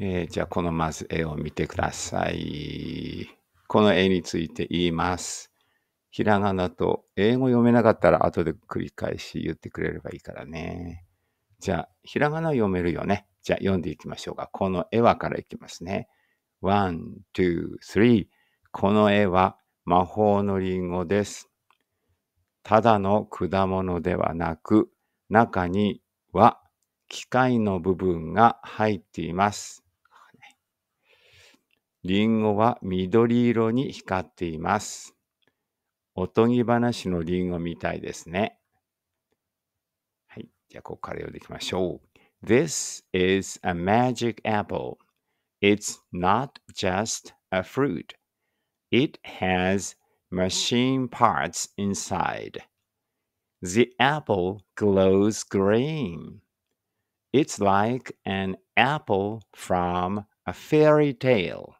えー、じゃあ、このまず絵を見てください。この絵について言います。ひらがなと英語読めなかったら後で繰り返し言ってくれればいいからね。じゃあ、ひらがな読めるよね。じゃあ、読んでいきましょうか。この絵はからいきますね。one, two, three. この絵は魔法のりんごです。ただの果物ではなく、中には機械の部分が入っています。リンゴは緑色に光っています。おとぎ話のリンゴみたいですね。はい。じゃあ、ここから読んでいきましょう。This is a magic apple. It's not just a fruit. It has machine parts inside. The apple glows green. It's like an apple from a fairy tale.